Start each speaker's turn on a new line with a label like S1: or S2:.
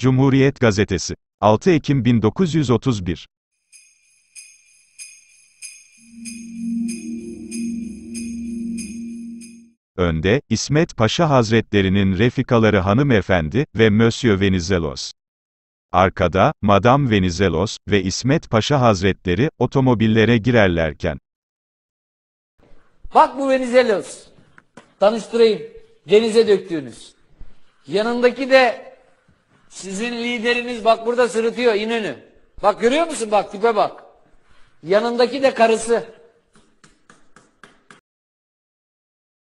S1: Cumhuriyet Gazetesi. 6 Ekim 1931. Önde, İsmet Paşa Hazretlerinin refikaları Hanımefendi ve Monsieur Venizelos. Arkada, Madame Venizelos ve İsmet Paşa Hazretleri otomobillere girerlerken.
S2: Bak bu Venizelos. Tanıştırayım. Denize döktüğünüz. Yanındaki de sizin lideriniz bak burada sırıtıyor İnönü. Bak görüyor musun bak tipe bak. Yanındaki de karısı.